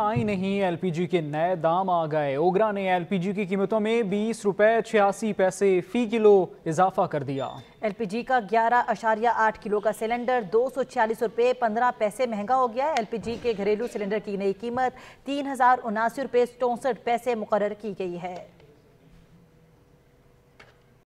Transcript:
आई नहीं एलपीजी के नए दाम आ गए ओगरा ने एलपीजी की कीमतों में बीस रुपए छियासी पैसे फी किलो इजाफा कर दिया एलपीजी का ग्यारह अशारिया आठ किलो का सिलेंडर दो सौ छियालीस रुपए पंद्रह पैसे महंगा हो गया है एलपीजी के घरेलू सिलेंडर की नई कीमत तीन हजार उनासी रुपए चौंसठ पैसे मुकर की गई है